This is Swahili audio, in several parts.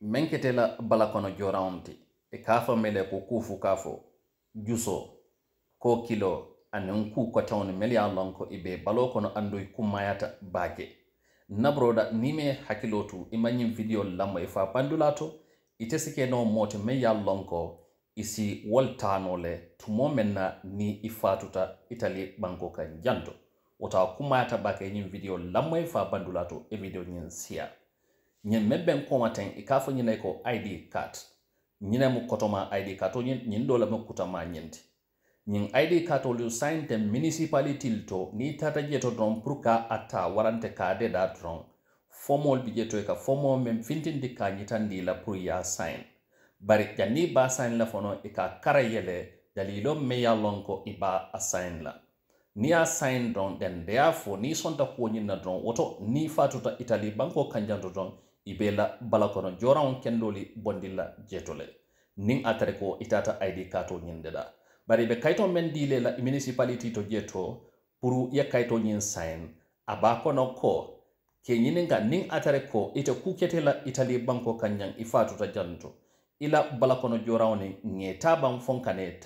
menketela bala kono jorawonti e kafa mele ko kufu kafo juso ko kilo anin ku ko tawni meli Allah ko ibe balo kono andoy kumayata bake nabroda nime hakilotu imanyi video lamo ifa pandulato itesike no mote me ya lonko isi woltanole tumo menna ni ifatuta itali banko kan janto wata kummayata bake nyin video lamo ifa pandulato e video nyin siya nyen men ben komaten e ka fo e ko id card ñine mu kotoma id card to ñin do la mu kutama ñenti ñin id card to lu sign the municipality to ni tata jeto don pour ka ata warante ka de da don formal bi jeto e ka mem fintin fintindi ka ñitandi la pour ya sign bari janni ba sign la fono e ka kara yele dalilo me ya lonko iba assign la ni a sign don then therefore ni sonta ko ñin na don woto ni fatuta itali banko kanjanto don ibela la bala kono joraŋo kendoli bondi la jeto le niŋ ko itata id kato ñinde da bari be kayito men dile la municipality to jeto puru ye kayito ñin sign abako no ko ke ñininka niŋ atare ko ite ku kete la itali banko kanyang i fatuta janto ila bala kono joraŋo ni ŋe ta baŋ foŋ kane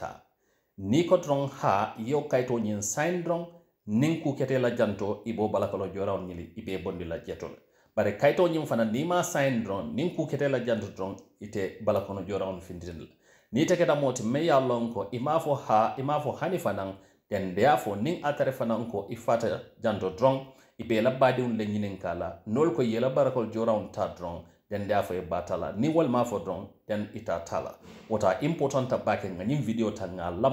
ni ko ha yo kayto nyin syndrome ninku ku kete la janto ibo balakalo on nyili ibe bondi la jeto bare kayto nyim fana ni ma syndrome ninku ku kete la janto tron ite balakono on findin ni te keda moti me ya lonko imafo ha imafo hani fana den deafo nin atare fana ko ifata janto tron ibe la badi un le nyinin kala nol ko yela barakol on ta tron den da fo batala ni walma fo don den ita tala wota important bake nga nyim video ta nga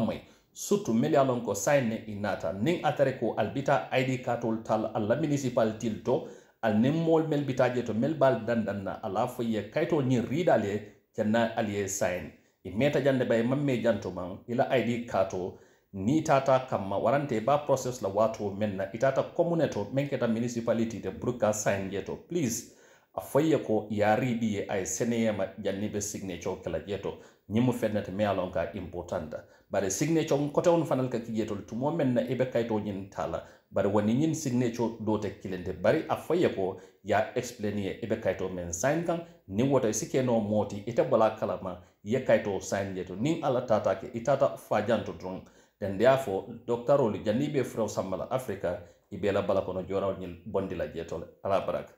sutu mele ko sayne inata ning atare ko albita id katol tal alla municipal tilto al nemmol mel bitaje to mel bal dandanna ala fo ye kayto nyi ridale janna aliye sign e meta jande bay mamme janto man ila id kato ni tata kamma warante ba process la wato menna itata communeto menketa municipality de bruka sign yeto please a ko yaariɗi e ay seneyema janniɓe signature kala jeto nyimu fennete me alonka importante importanta bare signature ko on fanal ka kiƴetol tumo men na kayto nyin tala bare woni nyin signature do te kilende bari a ko ya explaine ebe kayto men sign kan ni wota sike no moti ite bala kala ma ye kayto sign jeto nin ala tata ke itata fajanto dron den de a fo docteur olu janniɓe frew africa ibela bala kono jorawñil bondi bondila jeto ala baraka